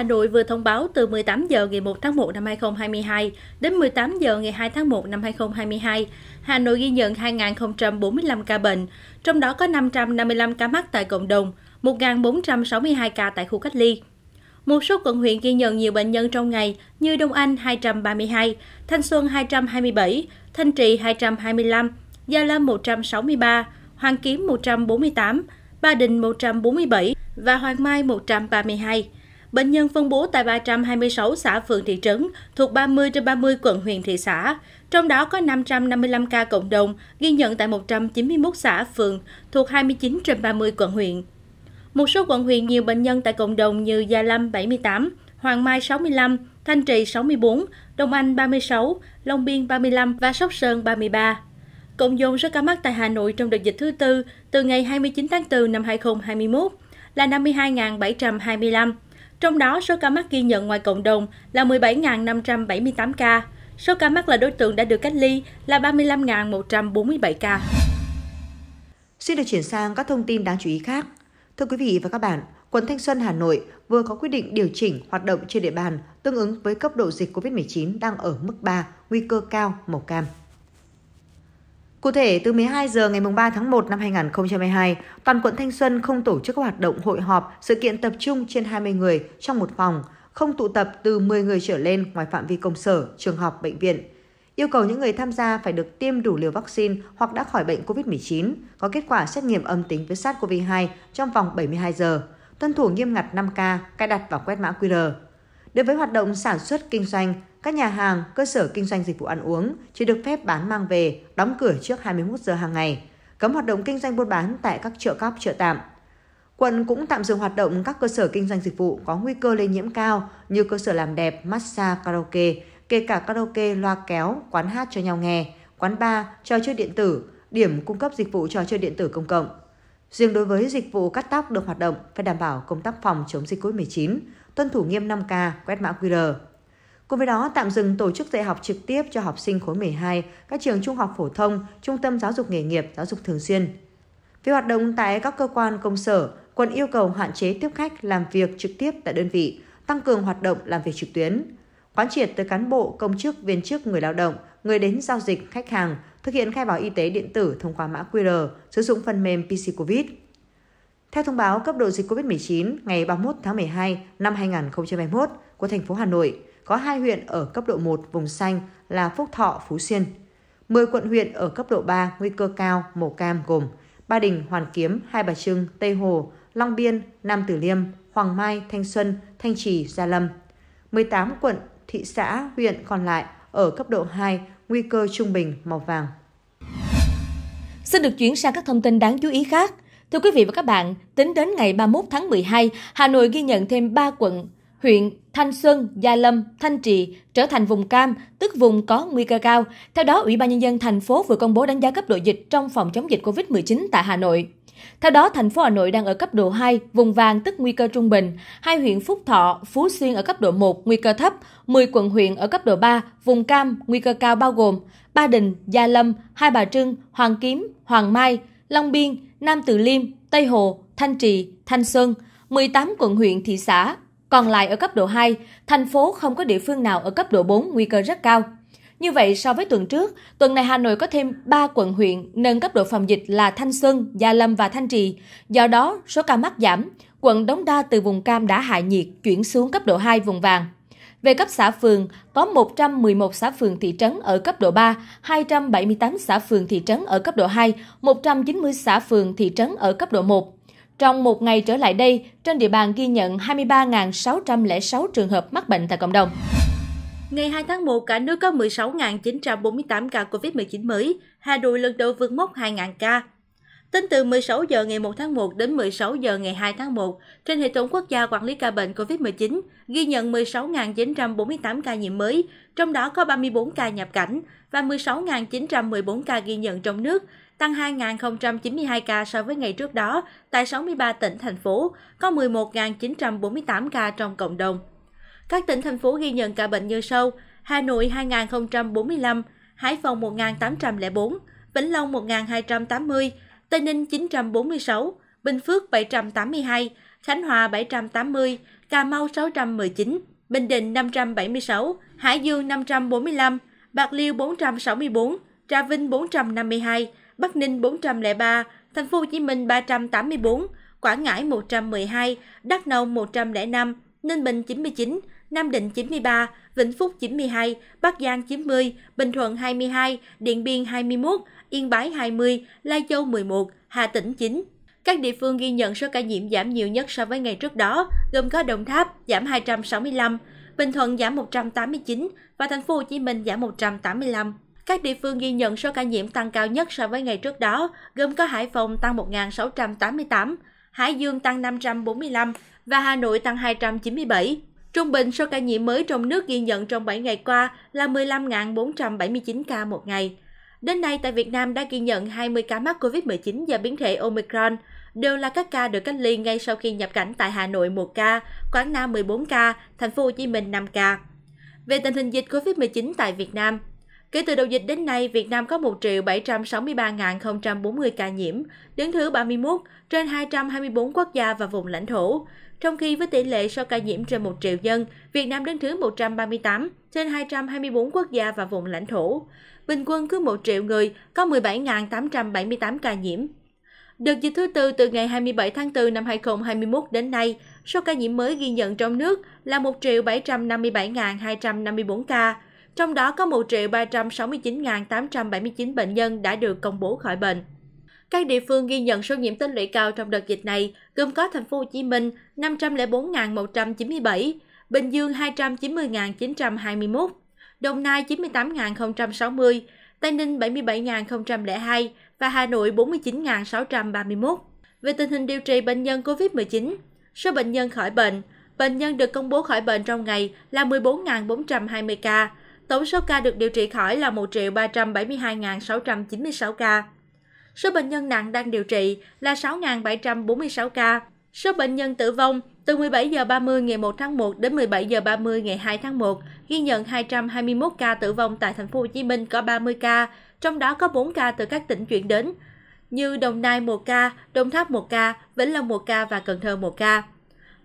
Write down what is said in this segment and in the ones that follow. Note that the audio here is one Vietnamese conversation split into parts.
Hà Nội vừa thông báo từ 18 giờ ngày 1 tháng 1 năm 2022 đến 18 giờ ngày 2 tháng 1 năm 2022, Hà Nội ghi nhận 2.045 ca bệnh, trong đó có 555 ca mắc tại cộng đồng, 1.462 ca tại khu cách ly. Một số quận huyện ghi nhận nhiều bệnh nhân trong ngày như Đông Anh 232, Thanh Xuân 227, Thanh Trì 225, Gia Lâm 163, Hoàng Kiếm 148, Ba Đình 147 và Hoàng Mai 132. Bệnh nhân phân bố tại 326 xã phường thị trấn thuộc 30 trên 30 quận huyện thị xã, trong đó có 555 ca cộng đồng ghi nhận tại 191 xã phường thuộc 29 trên 30 quận huyện. Một số quận huyện nhiều bệnh nhân tại cộng đồng như Gia Lâm 78, Hoàng Mai 65, Thanh Trì 64, Đông Anh 36, Long Biên 35 và Sóc Sơn 33. Cộng dồn số ca mắc tại Hà Nội trong đợt dịch thứ tư từ ngày 29 tháng 4 năm 2021 là 52.725. Trong đó, số ca mắc ghi nhận ngoài cộng đồng là 17.578 ca. Số ca mắc là đối tượng đã được cách ly là 35.147 ca. Xin được chuyển sang các thông tin đáng chú ý khác. Thưa quý vị và các bạn, quận Thanh Xuân Hà Nội vừa có quyết định điều chỉnh hoạt động trên địa bàn tương ứng với cấp độ dịch COVID-19 đang ở mức 3, nguy cơ cao màu cam. Cụ thể, từ 12 giờ ngày 3 tháng 1 năm 2022, toàn quận Thanh Xuân không tổ chức các hoạt động hội họp, sự kiện tập trung trên 20 người trong một phòng, không tụ tập từ 10 người trở lên ngoài phạm vi công sở, trường học, bệnh viện. Yêu cầu những người tham gia phải được tiêm đủ liều vaccine hoặc đã khỏi bệnh COVID-19, có kết quả xét nghiệm âm tính với SARS-CoV-2 trong vòng 72 giờ, tuân thủ nghiêm ngặt 5K, cài đặt và quét mã QR. Đối với hoạt động sản xuất kinh doanh, các nhà hàng, cơ sở kinh doanh dịch vụ ăn uống chỉ được phép bán mang về, đóng cửa trước 21 giờ hàng ngày, cấm hoạt động kinh doanh buôn bán tại các chợ cóc, chợ tạm. Quận cũng tạm dừng hoạt động các cơ sở kinh doanh dịch vụ có nguy cơ lây nhiễm cao như cơ sở làm đẹp, massage, karaoke, kể cả karaoke, loa kéo, quán hát cho nhau nghe, quán bar, trò chơi điện tử, điểm cung cấp dịch vụ trò chơi điện tử công cộng. Riêng đối với dịch vụ cắt tóc được hoạt động, phải đảm bảo công tác phòng chống dịch COVID-19, tuân thủ nghiêm 5K, quét mã QR, cùng với đó tạm dừng tổ chức dạy học trực tiếp cho học sinh khối 12, các trường trung học phổ thông, trung tâm giáo dục nghề nghiệp, giáo dục thường xuyên. Về hoạt động tại các cơ quan công sở, quận yêu cầu hạn chế tiếp khách làm việc trực tiếp tại đơn vị, tăng cường hoạt động làm việc trực tuyến, quán triệt tới cán bộ, công chức, viên chức, người lao động, người đến giao dịch, khách hàng, thực hiện khai báo y tế điện tử thông qua mã QR, sử dụng phần mềm PC COVID. Theo thông báo cấp độ dịch COVID-19 ngày 31 tháng 12 năm 2021 của thành phố Hà Nội, có hai huyện ở cấp độ 1 vùng xanh là Phúc Thọ, Phú Xuyên. 10 quận huyện ở cấp độ 3 nguy cơ cao màu cam gồm Ba Đình, Hoàn Kiếm, Hai Bà Trưng, Tây Hồ, Long Biên, Nam Tử Liêm, Hoàng Mai, Thanh Xuân, Thanh Trì, Gia Lâm. 18 quận, thị xã, huyện còn lại ở cấp độ 2 nguy cơ trung bình màu vàng. Xin được chuyển sang các thông tin đáng chú ý khác. Thưa quý vị và các bạn, tính đến ngày 31 tháng 12, Hà Nội ghi nhận thêm 3 quận huyện Thanh Xuân, Gia Lâm, Thanh trì trở thành vùng cam, tức vùng có nguy cơ cao. Theo đó, Ủy ban nhân dân thành phố vừa công bố đánh giá cấp độ dịch trong phòng chống dịch COVID-19 tại Hà Nội. Theo đó, thành phố Hà Nội đang ở cấp độ 2, vùng vàng tức nguy cơ trung bình, hai huyện Phúc Thọ, Phú Xuyên ở cấp độ 1, nguy cơ thấp, 10 quận huyện ở cấp độ 3, vùng cam, nguy cơ cao bao gồm Ba Đình, Gia Lâm, Hai Bà Trưng, Hoàng Kiếm, Hoàng Mai, Long Biên, Nam Từ Liêm, Tây Hồ, Thanh Trì, Thanh Xuân, 18 quận huyện thị xã còn lại ở cấp độ hai thành phố không có địa phương nào ở cấp độ bốn nguy cơ rất cao như vậy so với tuần trước, tuần này Hà Nội có thêm 3 quận huyện nâng cấp độ phòng dịch là Thanh Xuân, Gia Lâm và Thanh Trì. Do đó, số ca mắc giảm, quận Đống Đa từ vùng cam đã hạ nhiệt chuyển xuống cấp độ 2 vùng vàng. Về cấp xã phường, có 111 xã phường thị trấn ở cấp độ 3, 278 xã phường thị trấn ở cấp độ 2, 190 xã phường thị trấn ở cấp độ 1. Trong một ngày trở lại đây, trên địa bàn ghi nhận 23.606 trường hợp mắc bệnh tại cộng đồng. Ngày 2 tháng 1, cả nước có 16.948 ca COVID-19 mới, Hà Nội lần đầu vượt mốc 2.000 ca. Tính từ 16 giờ ngày 1 tháng 1 đến 16 giờ ngày 2 tháng 1, trên hệ thống quốc gia quản lý ca bệnh COVID-19 ghi nhận 16.948 ca nhiễm mới, trong đó có 34 ca nhập cảnh và 16.914 ca ghi nhận trong nước, tăng 2.092 ca so với ngày trước đó tại 63 tỉnh, thành phố, có 11.948 ca trong cộng đồng. Các tỉnh, thành phố ghi nhận ca bệnh như sau Hà Nội 2.045, Hải Phòng 1.804, Vĩnh Long 1.280, Tây Ninh 946, Bình Phước 782, Khánh Hòa 780, Cà Mau 619, Bình Định 576, Hải Dương 545, Bạc Liêu 464, Trà Vinh 452, Bắc Ninh 403, Thành phố Hồ Chí Minh 384, Quảng Ngãi 112, Đắk Nông 105, Ninh Bình 99, Nam Định 93, Vĩnh Phúc 92, Bắc Giang 90, Bình Thuận 22, Điện Biên 21, Yên Bái 20, Lai Châu 11, Hà Tĩnh 9. Các địa phương ghi nhận số ca nhiễm giảm nhiều nhất so với ngày trước đó, gồm có Đồng Tháp giảm 265, Bình Thuận giảm 189 và Thành phố Hồ Chí Minh giảm 185 các địa phương ghi nhận số ca nhiễm tăng cao nhất so với ngày trước đó, gồm có Hải Phòng tăng 1.688, Hải Dương tăng 545 và Hà Nội tăng 297. Trung bình số ca nhiễm mới trong nước ghi nhận trong 7 ngày qua là 15.479 ca một ngày. Đến nay tại Việt Nam đã ghi nhận 20 ca mắc COVID-19 do biến thể Omicron, đều là các ca được cách ly ngay sau khi nhập cảnh tại Hà Nội 1 ca, Quảng Nam 14 ca, Thành phố Hồ Chí Minh 5 ca. Về tình hình dịch COVID-19 tại Việt Nam, Kể từ đầu dịch đến nay, Việt Nam có 1.763.040 ca nhiễm, đứng thứ 31 trên 224 quốc gia và vùng lãnh thổ. Trong khi với tỷ lệ số ca nhiễm trên 1 triệu dân, Việt Nam đứng thứ 138 trên 224 quốc gia và vùng lãnh thổ. Bình quân cứ 1 triệu người có 17.878 ca nhiễm. Đợt dịch thứ tư từ ngày 27 tháng 4 năm 2021 đến nay, số ca nhiễm mới ghi nhận trong nước là 1.757.254 ca, trong đó có 1 369.879 bệnh nhân đã được công bố khỏi bệnh. Các địa phương ghi nhận số nhiễm tích lũy cao trong đợt dịch này gồm có thành phố Hồ Chí Minh 504.197, Bình Dương 290.921, Đồng Nai 98.060, Tây Ninh 77.002 và Hà Nội 49.631. Về tình hình điều trị bệnh nhân COVID-19, số bệnh nhân khỏi bệnh, bệnh nhân được công bố khỏi bệnh trong ngày là 14.420 ca, tổng số ca được điều trị khỏi là 1 372.696 ca. Số bệnh nhân nặng đang điều trị là 6.746 ca. Số bệnh nhân tử vong từ 17 h 30 ngày 1 tháng 1 đến 17 h 30 ngày 2 tháng 1 ghi nhận 221 ca tử vong tại thành phố Hồ Chí Minh có 30 ca, trong đó có 4 ca từ các tỉnh chuyển đến như Đồng Nai 1 ca, Đồng Tháp 1 ca, Vĩnh Long 1 ca và Cần Thơ 1 ca.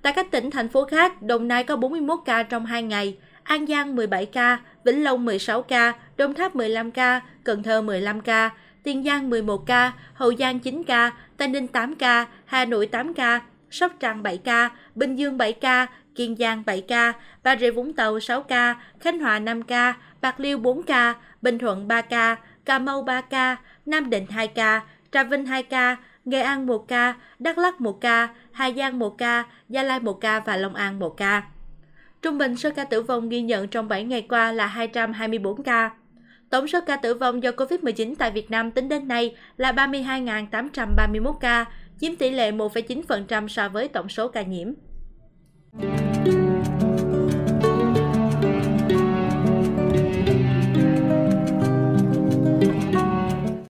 Tại các tỉnh thành phố khác, Đồng Nai có 41 ca trong 2 ngày, An Giang 17 ca, Vĩnh Long 16 ca, Đồng Tháp 15 ca, Cần Thơ 15 ca, Tiền Giang 11 ca, Hậu Giang 9 ca, Tây Ninh 8 ca, Hà Nội 8 ca, Sóc Trăng 7 ca, Bình Dương 7 ca, Kiên Giang 7 ca, Bà Rịa Vũng Tàu 6 ca, Khánh Hòa 5 ca, Bạc Liêu 4 ca, Bình Thuận 3 ca, Cà Mau 3 ca, Nam Định 2 ca, Trà Vinh 2 ca, Nghệ An 1 ca, Đắk Lắk 1 ca, Hà Giang 1 ca, Gia Lai 1 ca và Long An 1 ca. Trung bình số ca tử vong ghi nhận trong 7 ngày qua là 224 ca. Tổng số ca tử vong do COVID-19 tại Việt Nam tính đến nay là 32.831 ca, chiếm tỷ lệ 1,9% so với tổng số ca nhiễm.